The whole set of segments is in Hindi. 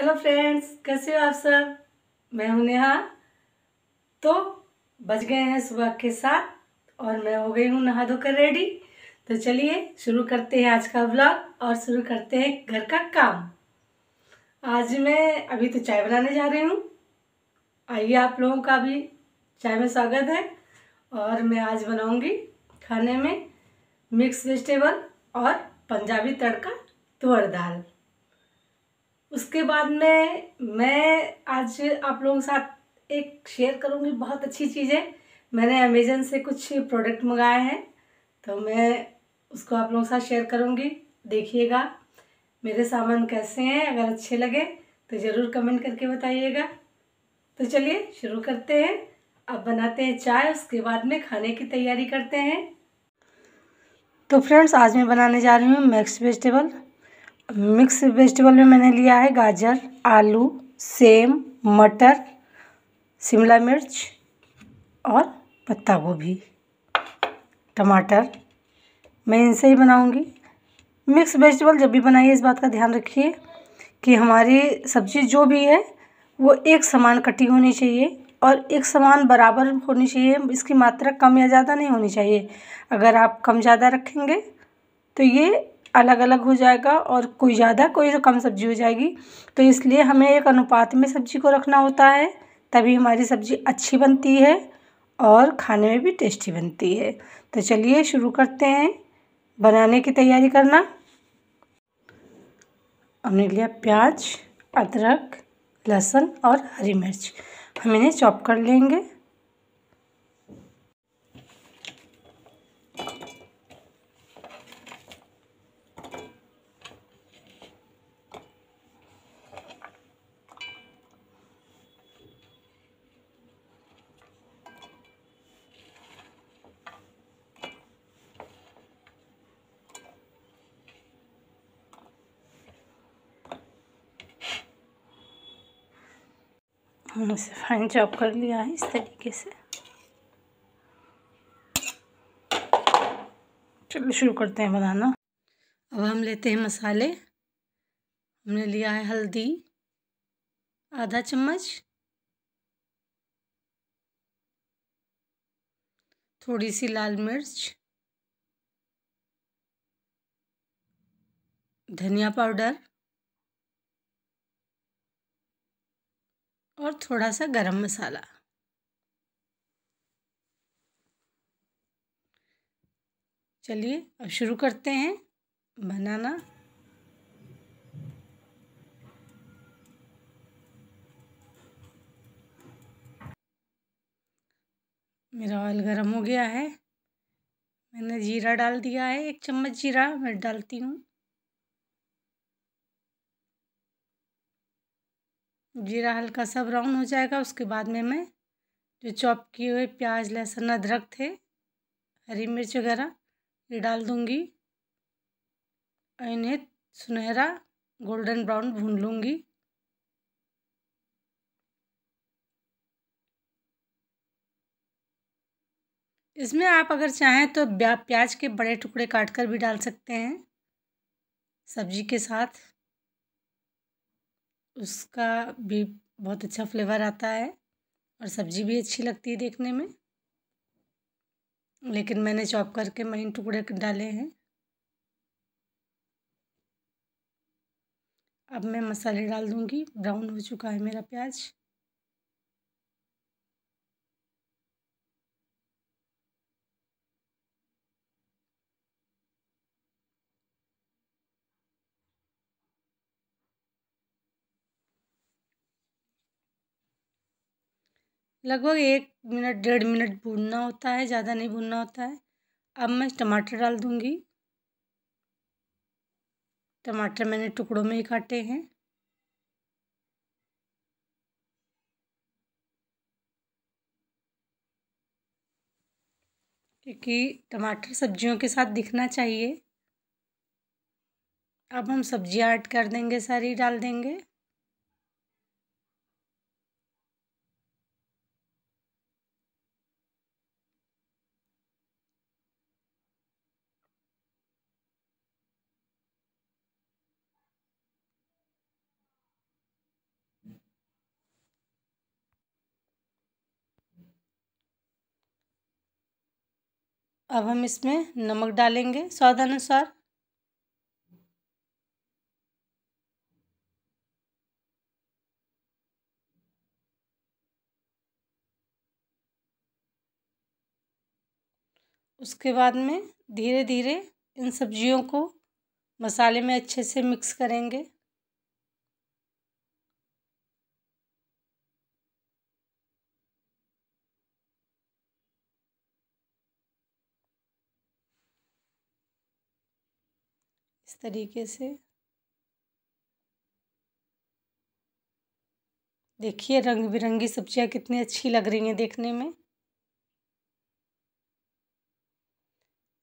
हेलो फ्रेंड्स कैसे हो आप सब मैं हूं नेहा तो बज गए हैं सुबह के साथ और मैं हो गई हूं नहा धोकर रेडी तो चलिए शुरू करते हैं आज का व्लॉग और शुरू करते हैं घर का काम आज मैं अभी तो चाय बनाने जा रही हूँ आइए आप लोगों का भी चाय में स्वागत है और मैं आज बनाऊँगी खाने में मिक्स वेजिटेबल और पंजाबी तड़का तुअर दाल उसके बाद में मैं आज आप लोगों के साथ एक शेयर करूँगी बहुत अच्छी चीज़ है मैंने अमेजन से कुछ प्रोडक्ट मंगाए हैं तो मैं उसको आप लोगों के साथ शेयर करूँगी देखिएगा मेरे सामान कैसे हैं अगर अच्छे लगे तो ज़रूर कमेंट करके बताइएगा तो चलिए शुरू करते हैं अब बनाते हैं चाय उसके बाद में खाने की तैयारी करते हैं तो फ्रेंड्स आज मैं बनाने जा रही हूँ मैक्स वेजिटेबल मिक्स वेजिटेबल में मैंने लिया है गाजर आलू सेम मटर शिमला मिर्च और पत्ता गोभी टमाटर मैं इनसे ही बनाऊंगी मिक्स वेजिटेबल जब भी बनाइए इस बात का ध्यान रखिए कि हमारी सब्ज़ी जो भी है वो एक समान कटी होनी चाहिए और एक समान बराबर होनी चाहिए इसकी मात्रा कम या ज़्यादा नहीं होनी चाहिए अगर आप कम ज़्यादा रखेंगे तो ये अलग अलग हो जाएगा और कोई ज़्यादा कोई कम सब्जी हो जाएगी तो इसलिए हमें एक अनुपात में सब्जी को रखना होता है तभी हमारी सब्जी अच्छी बनती है और खाने में भी टेस्टी बनती है तो चलिए शुरू करते हैं बनाने की तैयारी करना हमने लिया प्याज अदरक लहसुन और हरी मिर्च हम इन्हें चॉप कर लेंगे हमने इसे फाइन चॉप कर लिया है इस तरीके से चलो शुरू करते हैं बनाना अब हम लेते हैं मसाले हमने लिया है हल्दी आधा चम्मच थोड़ी सी लाल मिर्च धनिया पाउडर और थोड़ा सा गरम मसाला चलिए अब शुरू करते हैं बनाना मेरा ऑयल गर्म हो गया है मैंने जीरा डाल दिया है एक चम्मच जीरा मैं डालती हूँ जीरा हल्का सा ब्राउन हो जाएगा उसके बाद में मैं जो चॉप किए हुए प्याज लहसुन अदरक थे हरी मिर्च वगैरह ये डाल दूँगी इन्हें सुनहरा गोल्डन ब्राउन भून लूँगी इसमें आप अगर चाहें तो प्याज के बड़े टुकड़े काट कर भी डाल सकते हैं सब्जी के साथ उसका भी बहुत अच्छा फ्लेवर आता है और सब्ज़ी भी अच्छी लगती है देखने में लेकिन मैंने चॉप करके महीन टुकड़े डाले हैं अब मैं मसाले डाल दूँगी ब्राउन हो चुका है मेरा प्याज लगभग एक मिनट डेढ़ मिनट भूनना होता है ज़्यादा नहीं भूनना होता है अब मैं टमाटर डाल दूँगी टमाटर मैंने टुकड़ों में ही काटे हैं क्योंकि टमाटर सब्जियों के साथ दिखना चाहिए अब हम सब्जियाँ ऐड कर देंगे सारी डाल देंगे अब हम इसमें नमक डालेंगे स्वाद अनुसार उसके बाद में धीरे धीरे इन सब्जियों को मसाले में अच्छे से मिक्स करेंगे इस तरीके से देखिए रंग बिरंगी सब्जियां कितनी अच्छी लग रही हैं देखने में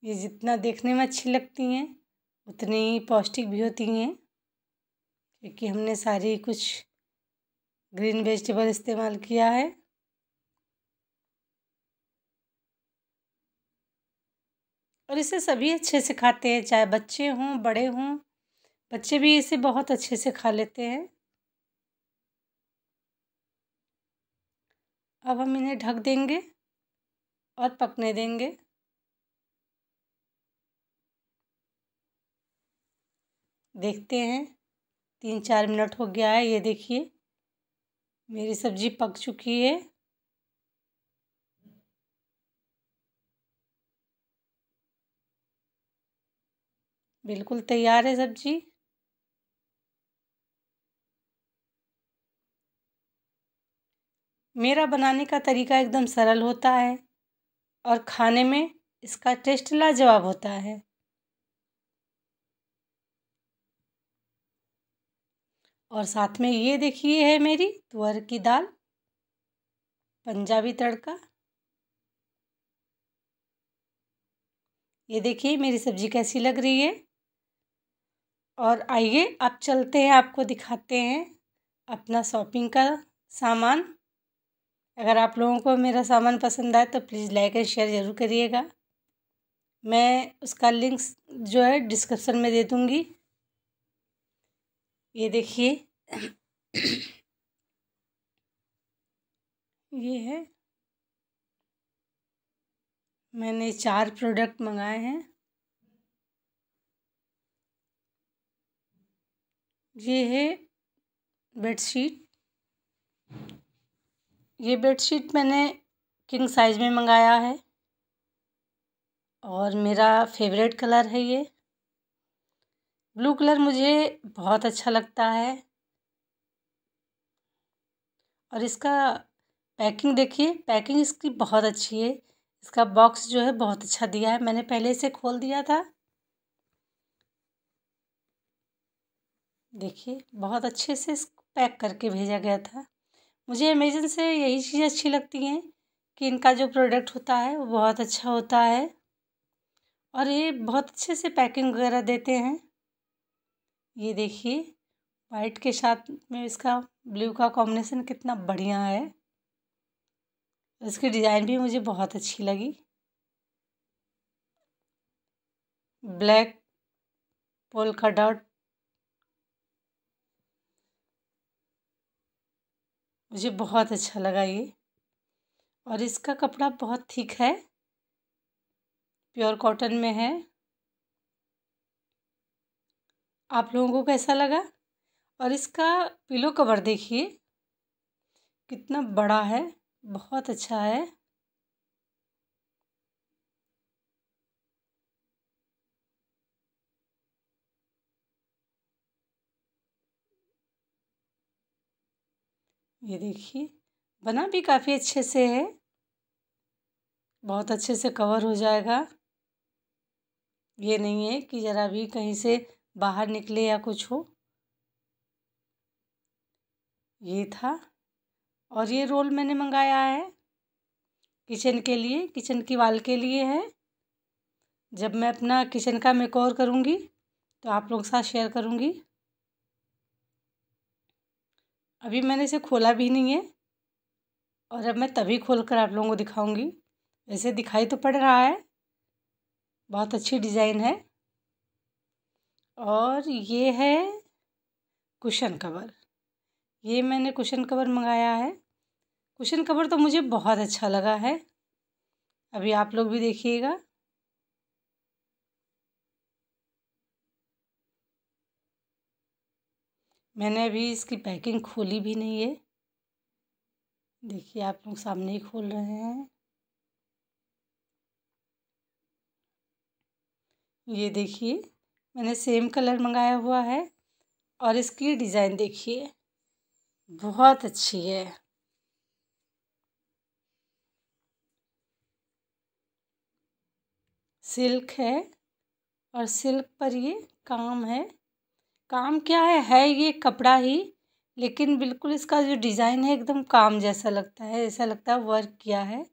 ये जितना देखने में अच्छी लगती हैं उतनी ही पौष्टिक भी होती हैं क्योंकि हमने सारी कुछ ग्रीन वेजिटेबल इस्तेमाल किया है और इसे सभी अच्छे से खाते हैं चाहे बच्चे हों बड़े हों बच्चे भी इसे बहुत अच्छे से खा लेते हैं अब हम इन्हें ढक देंगे और पकने देंगे देखते हैं तीन चार मिनट हो गया है ये देखिए मेरी सब्ज़ी पक चुकी है बिल्कुल तैयार है सब्जी मेरा बनाने का तरीका एकदम सरल होता है और खाने में इसका टेस्ट लाजवाब होता है और साथ में ये देखिए है मेरी तुअर की दाल पंजाबी तड़का ये देखिए मेरी सब्ज़ी कैसी लग रही है और आइए अब चलते हैं आपको दिखाते हैं अपना शॉपिंग का सामान अगर आप लोगों को मेरा सामान पसंद आए तो प्लीज़ लाइक एंड शेयर ज़रूर करिएगा मैं उसका लिंक्स जो है डिस्क्रिप्शन में दे दूँगी ये देखिए ये है मैंने चार प्रोडक्ट मंगाए हैं ये है बेडशीट ये बेडशीट मैंने किंग साइज़ में मंगाया है और मेरा फेवरेट कलर है ये ब्लू कलर मुझे बहुत अच्छा लगता है और इसका पैकिंग देखिए पैकिंग इसकी बहुत अच्छी है इसका बॉक्स जो है बहुत अच्छा दिया है मैंने पहले इसे खोल दिया था देखिए बहुत अच्छे से पैक करके भेजा गया था मुझे अमेजन से यही चीज़ अच्छी लगती हैं कि इनका जो प्रोडक्ट होता है वो बहुत अच्छा होता है और ये बहुत अच्छे से पैकिंग वगैरह देते हैं ये देखिए वाइट के साथ में इसका ब्लू का कॉम्बिनेशन कितना बढ़िया है इसकी डिज़ाइन भी मुझे बहुत अच्छी लगी ब्लैक पोल का डॉट मुझे बहुत अच्छा लगा ये और इसका कपड़ा बहुत थिक है प्योर कॉटन में है आप लोगों को कैसा लगा और इसका पिलो कवर देखिए कितना बड़ा है बहुत अच्छा है ये देखिए बना भी काफ़ी अच्छे से है बहुत अच्छे से कवर हो जाएगा ये नहीं है कि ज़रा भी कहीं से बाहर निकले या कुछ हो ये था और ये रोल मैंने मंगाया है किचन के लिए किचन की वाल के लिए है जब मैं अपना किचन का मेकोर करूँगी तो आप लोग के साथ शेयर करूँगी अभी मैंने इसे खोला भी नहीं है और अब मैं तभी खोल कर आप लोगों को दिखाऊंगी वैसे दिखाई तो पड़ रहा है बहुत अच्छी डिज़ाइन है और ये है कुशन कवर ये मैंने कुशन कवर मंगाया है कुशन कवर तो मुझे बहुत अच्छा लगा है अभी आप लोग भी देखिएगा मैंने अभी इसकी पैकिंग खोली भी नहीं है देखिए आप लोग सामने ही खोल रहे हैं ये देखिए मैंने सेम कलर मंगाया हुआ है और इसकी डिज़ाइन देखिए बहुत अच्छी है सिल्क है और सिल्क पर ये काम है काम क्या है है ये कपड़ा ही लेकिन बिल्कुल इसका जो डिज़ाइन है एकदम काम जैसा लगता है ऐसा लगता है वर्क किया है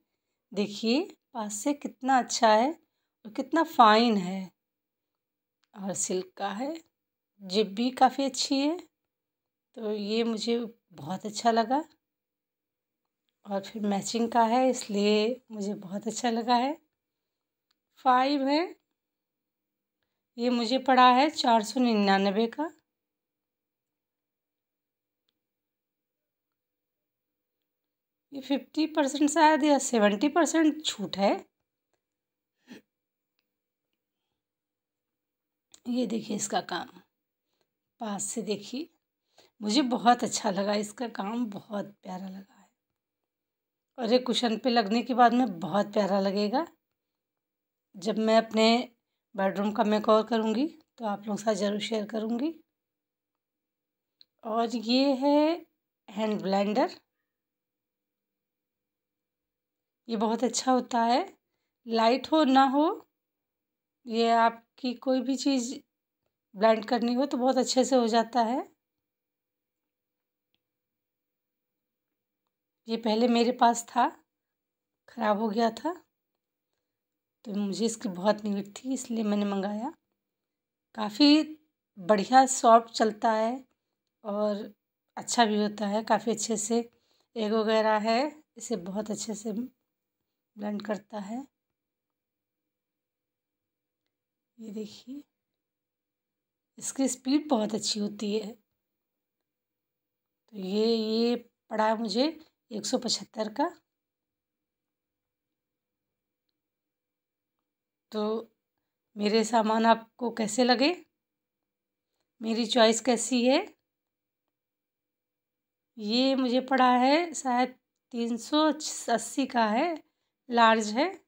देखिए पास से कितना अच्छा है और कितना फाइन है और सिल्क का है जिप भी काफ़ी अच्छी है तो ये मुझे बहुत अच्छा लगा और फिर मैचिंग का है इसलिए मुझे बहुत अच्छा लगा है फाइव है ये मुझे पड़ा है चार सौ निन्यानवे का ये फिफ्टी परसेंट शायद या सेवेंटी परसेंट छूट है ये देखिए इसका काम पास से देखिए मुझे बहुत अच्छा लगा इसका काम बहुत प्यारा लगा है और ये कुशन पे लगने के बाद में बहुत प्यारा लगेगा जब मैं अपने बेडरूम का मैं कवर करूँगी तो आप लोग साथ ज़रूर शेयर करूँगी और ये है हैंड ब्लेंडर ये बहुत अच्छा होता है लाइट हो ना हो ये आपकी कोई भी चीज़ ब्लेंड करनी हो तो बहुत अच्छे से हो जाता है ये पहले मेरे पास था ख़राब हो गया था तो मुझे इसकी बहुत नीड थी इसलिए मैंने मंगाया काफ़ी बढ़िया सॉफ्ट चलता है और अच्छा भी होता है काफ़ी अच्छे से एग वगैरह है इसे बहुत अच्छे से ब्लेंड करता है ये देखिए इसकी स्पीड बहुत अच्छी होती है तो ये ये पड़ा मुझे एक सौ पचहत्तर का तो मेरे सामान आपको कैसे लगे मेरी चॉइस कैसी है ये मुझे पड़ा है शायद तीन सौ अस्सी का है लार्ज है